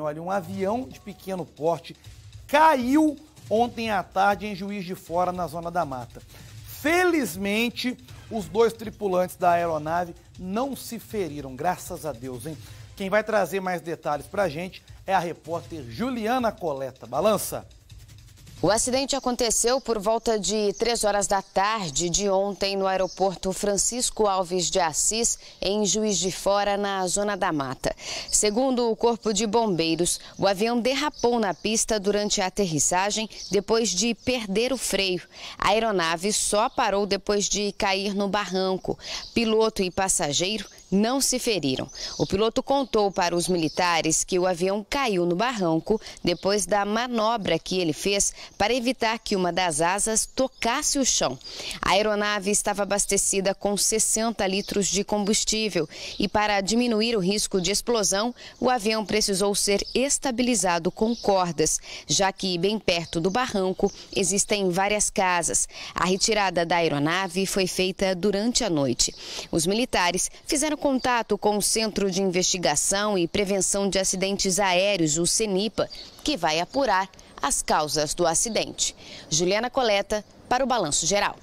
Olha, um avião de pequeno porte caiu ontem à tarde em Juiz de Fora, na Zona da Mata. Felizmente, os dois tripulantes da aeronave não se feriram, graças a Deus, hein? Quem vai trazer mais detalhes pra gente é a repórter Juliana Coleta. Balança! O acidente aconteceu por volta de 3 horas da tarde de ontem no aeroporto Francisco Alves de Assis, em Juiz de Fora, na Zona da Mata. Segundo o Corpo de Bombeiros, o avião derrapou na pista durante a aterrissagem depois de perder o freio. A aeronave só parou depois de cair no barranco. Piloto e passageiro não se feriram. O piloto contou para os militares que o avião caiu no barranco depois da manobra que ele fez para evitar que uma das asas tocasse o chão. A aeronave estava abastecida com 60 litros de combustível e, para diminuir o risco de explosão, o avião precisou ser estabilizado com cordas, já que bem perto do barranco existem várias casas. A retirada da aeronave foi feita durante a noite. Os militares fizeram contato com o Centro de Investigação e Prevenção de Acidentes Aéreos, o CENIPA, que vai apurar as causas do acidente. Juliana Coleta, para o Balanço Geral.